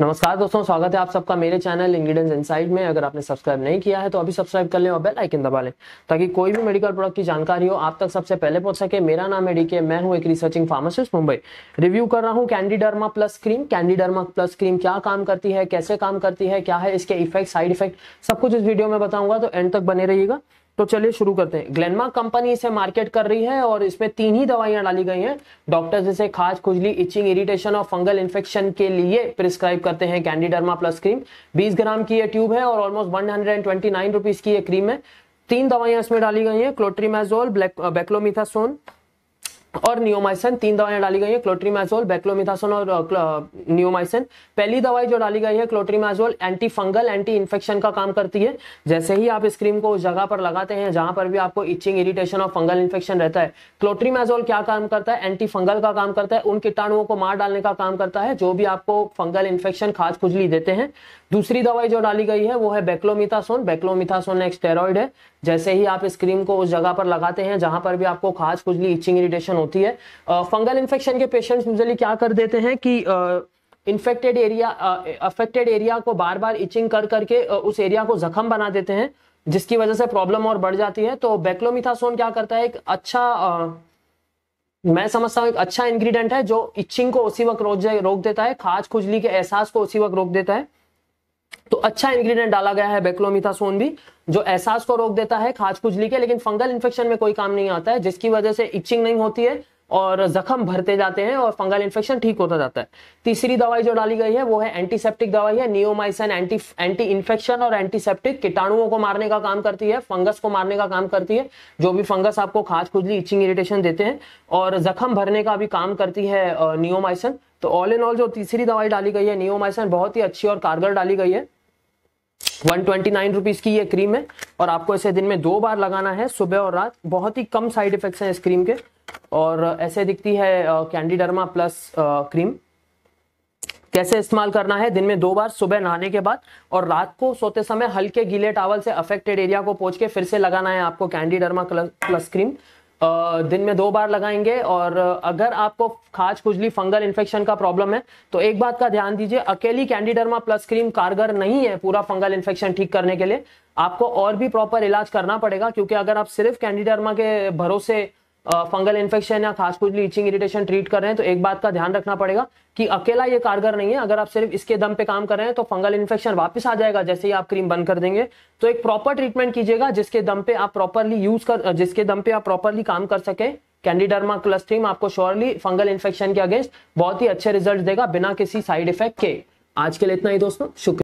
नमस्कार दोस्तों स्वागत है आप सबका मेरे चैनल इंग्रीडियंस इनसाइड में अगर आपने सब्सक्राइब नहीं किया है तो अभी सब्सक्राइब कर लें और बेल आइकन दबा लें ताकि कोई भी मेडिकल प्रोडक्ट की जानकारी हो आप तक सबसे पहले पहुंच सके मेरा नाम है डीके मैं हूं एक रिसर्चिंग फार्मासिस्ट मुंबई रिव्यू कर रहा हूं Candiderma plus cream Candiderma plus cream क्या काम करती है कैसे काम करती है क्या है इसके इफेक्ट साइड इफेक्ट सब कुछ इस वीडियो में बताऊंगा तो एंड तक बने रहिएगा तो चलिए शुरू करते हैं ग्लेनमार्क कंपनी इसे मार्केट कर रही है और इसमें तीन ही दवाइयां डाली गई हैं डॉक्टर्स इसे खाज खुजली इचिंग इरिटेशन और फंगल इन्फेक्शन के लिए प्रिस्क्राइब करते हैं कैंडीडर्मा प्लस क्रीम 20 ग्राम की ये ट्यूब है और ऑलमोस्ट वन हंड्रेड की ये क्रीम है तीन दवाइयां इसमें डाली गई हैं क्लोट्रीमेजोल बेक्लोमिथासोन और नियोमाइसन तीन दवाएं डाली गई हैं क्लोट्रीमाजोल बैक्लोमिथासोन और uh, नियोमाइसन पहली दवाई जो डाली गई है clotrimazole anti fungal anti infection का काम करती है जैसे ही आप इस क्रीम को उस जगह पर लगाते हैं जहां पर भी आपको इचिंग इरिटेशन और फंगल इन्फेक्शन रहता है क्लोट्रीमाजोल क्या काम करता है एंटी फंगल का काम करता है उन कीटाणुओं को मार डालने का काम करता है जो भी आपको फंगल इन्फेक्शन खाद खुजली देते हैं दूसरी दवाई जो डाली गई है वो है बेक्लोमिथासोन बेक्लोमिथासोन एक स्टेरॉइड है जैसे ही आप इस क्रीम को उस जगह पर लगाते हैं जहां पर भी आपको खाज खुजली इचिंग इरिटेशन इन्फेक्शन होती है फंगल uh, इन्फेक्शन के पेशेंट्स यूजली क्या कर देते हैं कि इन्फेक्टेड एरिया अफेक्टेड एरिया को बार बार इचिंग कर करके uh, उस एरिया को जख्म बना देते हैं जिसकी वजह से प्रॉब्लम और बढ़ जाती है तो बेक्लोमिथासोन क्या करता है एक अच्छा uh, मैं समझता हूँ एक अच्छा इंग्रेडिएंट है जो इचिंग को उसी वक्त रोक रोक देता है खाज खुजली के एहसास को उसी वक्त रोक देता है तो अच्छा इंग्रेडिएंट डाला गया है बेक्लोमिथासोन भी जो एहसास को रोक देता है खाज खुजली के लेकिन फंगल इन्फेक्शन में कोई काम नहीं आता है जिसकी वजह से इचिंग नहीं होती है और जख्म भरते जाते हैं और फंगल इन्फेक्शन ठीक होता जाता है तीसरी दवाई जो डाली गई है वो है एंटीसेप्टिक दवाई है नियोमाइसन एंटी एंटी इन्फेक्शन और एंटीसेप्टिक कीटाणुओं को मारने का काम करती है फंगस को मारने का काम करती है जो भी फंगस आपको खाज खुजली इचिंग इरिटेशन देते हैं और जख्म भरने का भी काम करती है नियोमाइसन तो ऑल इन ऑल जो तीसरी दवाई डाली गई है नियोमाइसन बहुत ही अच्छी और कारगर डाली गई है वन ट्वेंटी नाइन रुपीज की ये क्रीम है और आपको इसे दिन में दो बार लगाना है सुबह और रात बहुत ही कम साइड इफेक्ट्स हैं इस क्रीम के और ऐसे दिखती है कैंडीडर्मा प्लस क्रीम कैसे इस्तेमाल करना है दिन में दो बार सुबह नहाने के बाद और रात को सोते समय हल्के गीले टावल से अफेक्टेड एरिया को पहुंच के फिर से लगाना है आपको कैंडीडर्मा प्लस क्रीम दिन में दो बार लगाएंगे और अगर आपको खाज खुजली फंगल इन्फेक्शन का प्रॉब्लम है तो एक बात का ध्यान दीजिए अकेली कैंडीडर्मा प्लस क्रीम कारगर नहीं है पूरा फंगल इन्फेक्शन ठीक करने के लिए आपको और भी प्रॉपर इलाज करना पड़ेगा क्योंकि अगर आप सिर्फ कैंडीडर्मा के भरोसे फंगल इन्फेक्शन या खास खुजली इचिंग इरिटेशन ट्रीट कर रहे हैं तो एक बात का ध्यान रखना पड़ेगा कि अकेला ये कारगर नहीं है अगर आप सिर्फ इसके दम पे काम कर रहे हैं तो फंगल इन्फेक्शन वापस आ जाएगा जैसे ही आप क्रीम बंद कर देंगे तो एक प्रॉपर ट्रीटमेंट कीजिएगा जिसके दम पे आप प्रॉपरली यूज कर जिसके दम पे आप प्रॉपरली काम कर सके कैंडीडर्मा क्लस्ट्रीम आपको श्योरली फंगल इन्फेक्शन के अगेंस्ट बहुत ही अच्छे रिजल्ट देगा बिना किसी साइड इफेक्ट के आज के लिए इतना ही दोस्तों शुक्रिया